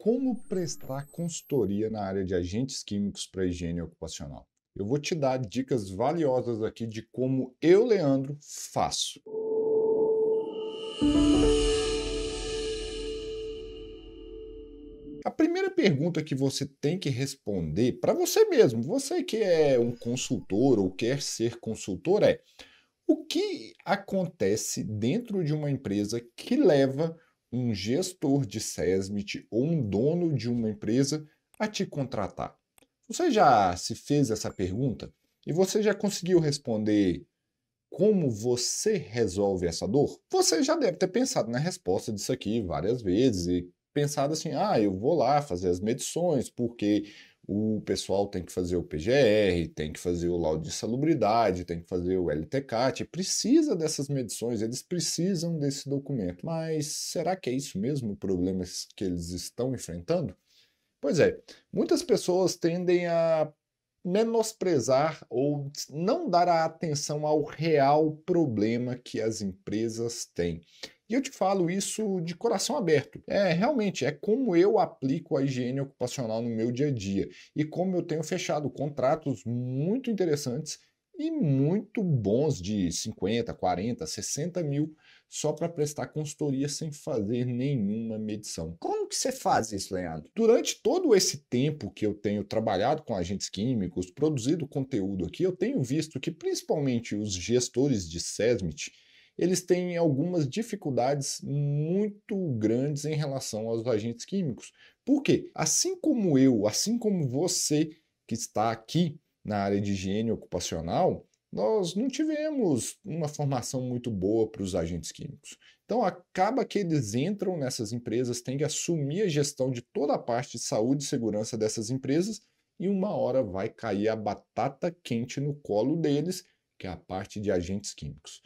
como prestar consultoria na área de agentes químicos para higiene ocupacional. Eu vou te dar dicas valiosas aqui de como eu, Leandro, faço. A primeira pergunta que você tem que responder para você mesmo, você que é um consultor ou quer ser consultor, é: o que acontece dentro de uma empresa que leva um gestor de SESMIT ou um dono de uma empresa a te contratar? Você já se fez essa pergunta? E você já conseguiu responder como você resolve essa dor? Você já deve ter pensado na resposta disso aqui várias vezes e pensado assim: ah, eu vou lá fazer as medições porque o pessoal tem que fazer o PGR, tem que fazer o laudo de salubridade, tem que fazer o LTCAT, precisa dessas medições, eles precisam desse documento. Mas será que é isso mesmo o problema que eles estão enfrentando? Pois é, muitas pessoas tendem a menosprezar ou não dar a atenção ao real problema que as empresas têm. E eu te falo isso de coração aberto. É, realmente, é como eu aplico a higiene ocupacional no meu dia a dia e como eu tenho fechado contratos muito interessantes e muito bons de 50, 40, 60 mil só para prestar consultoria sem fazer nenhuma medição. Como que você faz isso, Leandro? Durante todo esse tempo que eu tenho trabalhado com agentes químicos, produzido conteúdo aqui, eu tenho visto que principalmente os gestores de SESMIT, eles têm algumas dificuldades muito grandes em relação aos agentes químicos. Por quê? Assim como eu, assim como você que está aqui na área de higiene ocupacional, nós não tivemos uma formação muito boa para os agentes químicos. Então, acaba que eles entram nessas empresas, têm que assumir a gestão de toda a parte de saúde e segurança dessas empresas, e uma hora vai cair a batata quente no colo deles, que é a parte de agentes químicos.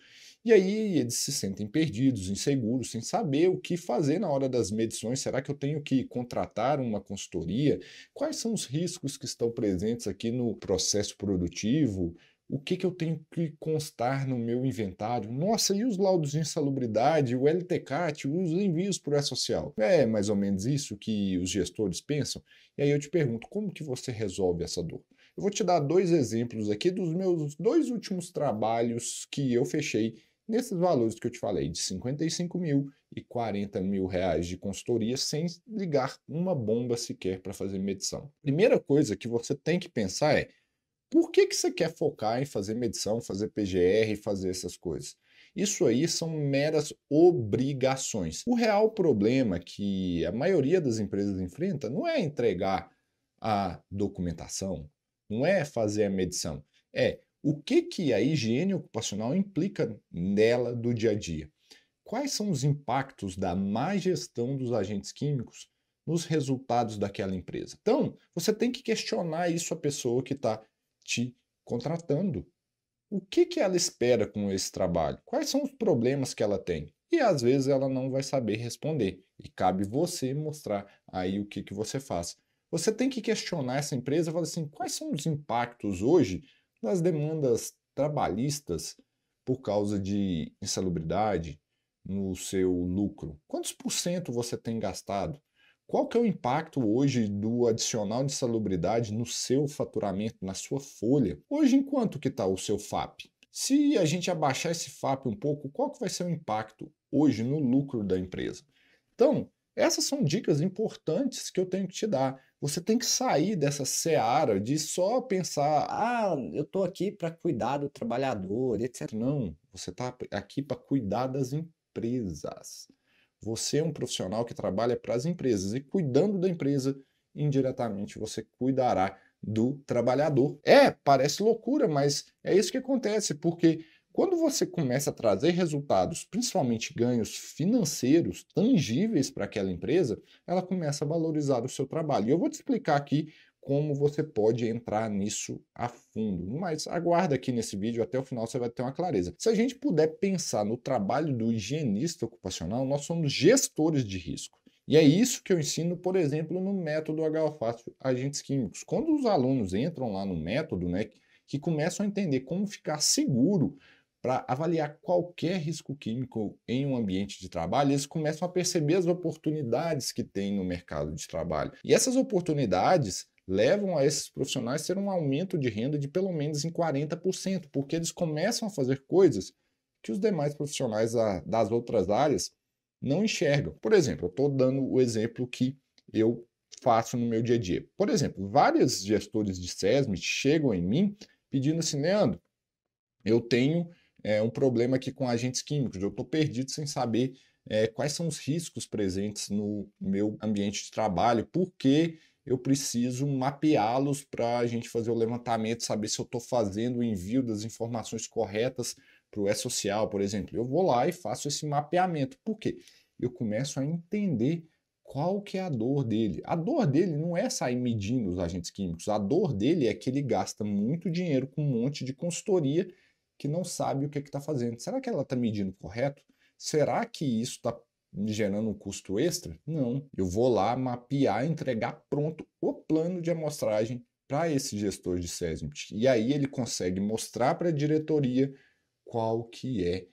E aí eles se sentem perdidos, inseguros, sem saber o que fazer na hora das medições. Será que eu tenho que contratar uma consultoria? Quais são os riscos que estão presentes aqui no processo produtivo? o que, que eu tenho que constar no meu inventário? Nossa, e os laudos de insalubridade, o LTCAT, os envios o E-Social? É mais ou menos isso que os gestores pensam? E aí eu te pergunto, como que você resolve essa dor? Eu vou te dar dois exemplos aqui dos meus dois últimos trabalhos que eu fechei nesses valores que eu te falei, de 55 mil e 40 mil reais de consultoria, sem ligar uma bomba sequer para fazer medição. Primeira coisa que você tem que pensar é por que, que você quer focar em fazer medição, fazer PGR, fazer essas coisas? Isso aí são meras obrigações. O real problema que a maioria das empresas enfrenta não é entregar a documentação, não é fazer a medição, é o que, que a higiene ocupacional implica nela do dia a dia. Quais são os impactos da má gestão dos agentes químicos nos resultados daquela empresa? Então, você tem que questionar isso a pessoa que está te contratando. O que, que ela espera com esse trabalho? Quais são os problemas que ela tem? E às vezes ela não vai saber responder. E cabe você mostrar aí o que, que você faz. Você tem que questionar essa empresa e falar assim: quais são os impactos hoje das demandas trabalhistas por causa de insalubridade no seu lucro? Quantos por cento você tem gastado? Qual que é o impacto hoje do adicional de salubridade no seu faturamento, na sua folha? Hoje, em quanto que está o seu FAP? Se a gente abaixar esse FAP um pouco, qual que vai ser o impacto hoje no lucro da empresa? Então, essas são dicas importantes que eu tenho que te dar. Você tem que sair dessa seara de só pensar, ah, eu estou aqui para cuidar do trabalhador, etc. Não, você está aqui para cuidar das empresas. Você é um profissional que trabalha para as empresas e cuidando da empresa, indiretamente você cuidará do trabalhador. É, parece loucura, mas é isso que acontece, porque quando você começa a trazer resultados, principalmente ganhos financeiros, tangíveis para aquela empresa, ela começa a valorizar o seu trabalho. E eu vou te explicar aqui como você pode entrar nisso a fundo. Mas aguarda aqui nesse vídeo, até o final você vai ter uma clareza. Se a gente puder pensar no trabalho do higienista ocupacional, nós somos gestores de risco. E é isso que eu ensino, por exemplo, no método HO Agentes Químicos. Quando os alunos entram lá no método, né, que começam a entender como ficar seguro para avaliar qualquer risco químico em um ambiente de trabalho, eles começam a perceber as oportunidades que tem no mercado de trabalho. E essas oportunidades levam a esses profissionais ter um aumento de renda de pelo menos em 40%, porque eles começam a fazer coisas que os demais profissionais das outras áreas não enxergam. Por exemplo, eu estou dando o exemplo que eu faço no meu dia a dia. Por exemplo, vários gestores de SESM chegam em mim pedindo assim, Leandro, eu tenho é, um problema aqui com agentes químicos, eu estou perdido sem saber é, quais são os riscos presentes no meu ambiente de trabalho, por que eu preciso mapeá-los para a gente fazer o levantamento, saber se eu estou fazendo o envio das informações corretas para o E-Social, por exemplo. Eu vou lá e faço esse mapeamento. Por quê? Eu começo a entender qual que é a dor dele. A dor dele não é sair medindo os agentes químicos. A dor dele é que ele gasta muito dinheiro com um monte de consultoria que não sabe o que é está fazendo. Será que ela está medindo correto? Será que isso está gerando um custo extra? Não. Eu vou lá mapear, entregar pronto o plano de amostragem para esse gestor de SESMIT. E aí ele consegue mostrar para a diretoria qual que é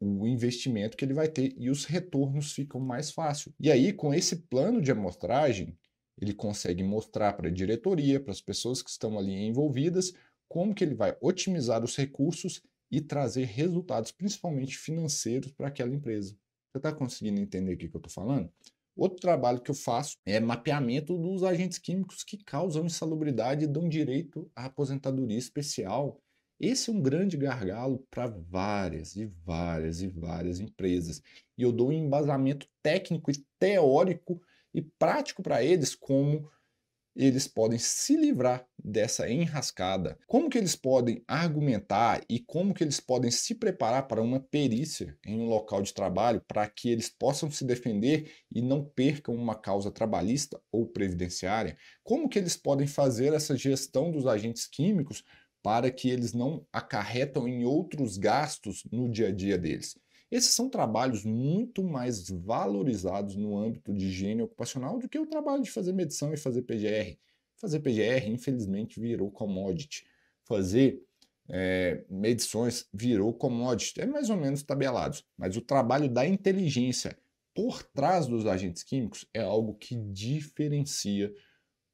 o investimento que ele vai ter e os retornos ficam mais fácil. E aí, com esse plano de amostragem, ele consegue mostrar para a diretoria, para as pessoas que estão ali envolvidas, como que ele vai otimizar os recursos e trazer resultados, principalmente financeiros, para aquela empresa. Você está conseguindo entender o que, eu estou falando? Outro trabalho que eu faço é mapeamento dos agentes químicos que causam insalubridade e dão direito à aposentadoria especial. Esse é um grande gargalo para várias e várias e várias empresas. E eu dou um embasamento técnico e teórico e prático para eles, como eles podem se livrar dessa enrascada? Como que eles podem argumentar e como que eles podem se preparar para uma perícia em um local de trabalho para que eles possam se defender e não percam uma causa trabalhista ou previdenciária? Como que eles podem fazer essa gestão dos agentes químicos para que eles não acarretam em outros gastos no dia a dia deles? Esses são trabalhos muito mais valorizados no âmbito de higiene ocupacional do que o trabalho de fazer medição e fazer PGR. Fazer PGR, infelizmente, virou commodity. Fazer é, medições virou commodity. É mais ou menos tabelado. Mas o trabalho da inteligência por trás dos agentes químicos é algo que diferencia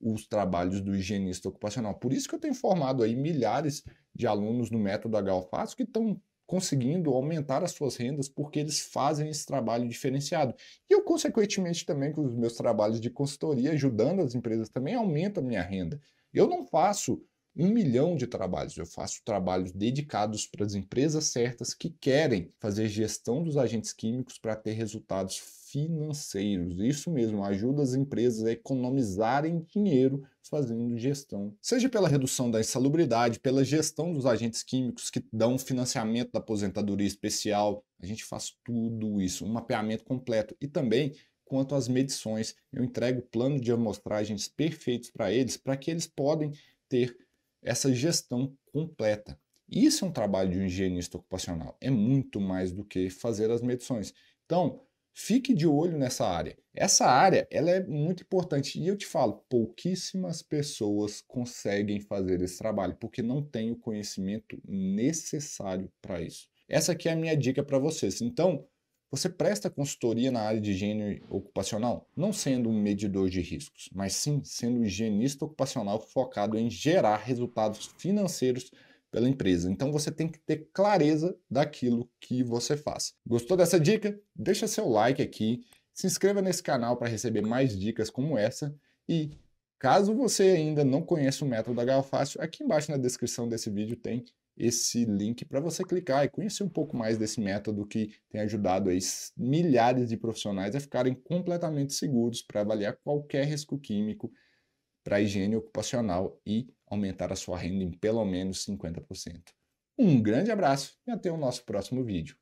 os trabalhos do higienista ocupacional. Por isso que eu tenho formado aí milhares de alunos no método HOFAS que estão conseguindo aumentar as suas rendas porque eles fazem esse trabalho diferenciado. E eu, consequentemente, também com os meus trabalhos de consultoria, ajudando as empresas também, aumenta a minha renda. Eu não faço um milhão de trabalhos. Eu faço trabalhos dedicados para as empresas certas que querem fazer gestão dos agentes químicos para ter resultados financeiros. Isso mesmo, ajuda as empresas a economizarem dinheiro fazendo gestão. Seja pela redução da insalubridade, pela gestão dos agentes químicos que dão financiamento da aposentadoria especial, a gente faz tudo isso, um mapeamento completo e também quanto às medições, eu entrego plano de amostragens perfeitos para eles, para que eles podem ter essa gestão completa. Isso é um trabalho de um higienista ocupacional, é muito mais do que fazer as medições. Então, fique de olho nessa área. Essa área, ela é muito importante e eu te falo, pouquíssimas pessoas conseguem fazer esse trabalho porque não tem o conhecimento necessário para isso. Essa aqui é a minha dica para vocês. Então, você presta consultoria na área de higiene ocupacional, não sendo um medidor de riscos, mas sim sendo um higienista ocupacional focado em gerar resultados financeiros pela empresa. Então você tem que ter clareza daquilo que você faz. Gostou dessa dica? Deixa seu like aqui, se inscreva nesse canal para receber mais dicas como essa e caso você ainda não conheça o método da Fácil, aqui embaixo na descrição desse vídeo tem esse link para você clicar e conhecer um pouco mais desse método que tem ajudado aí milhares de profissionais a ficarem completamente seguros para avaliar qualquer risco químico para a higiene ocupacional e aumentar a sua renda em pelo menos 50%. Um grande abraço e até o nosso próximo vídeo.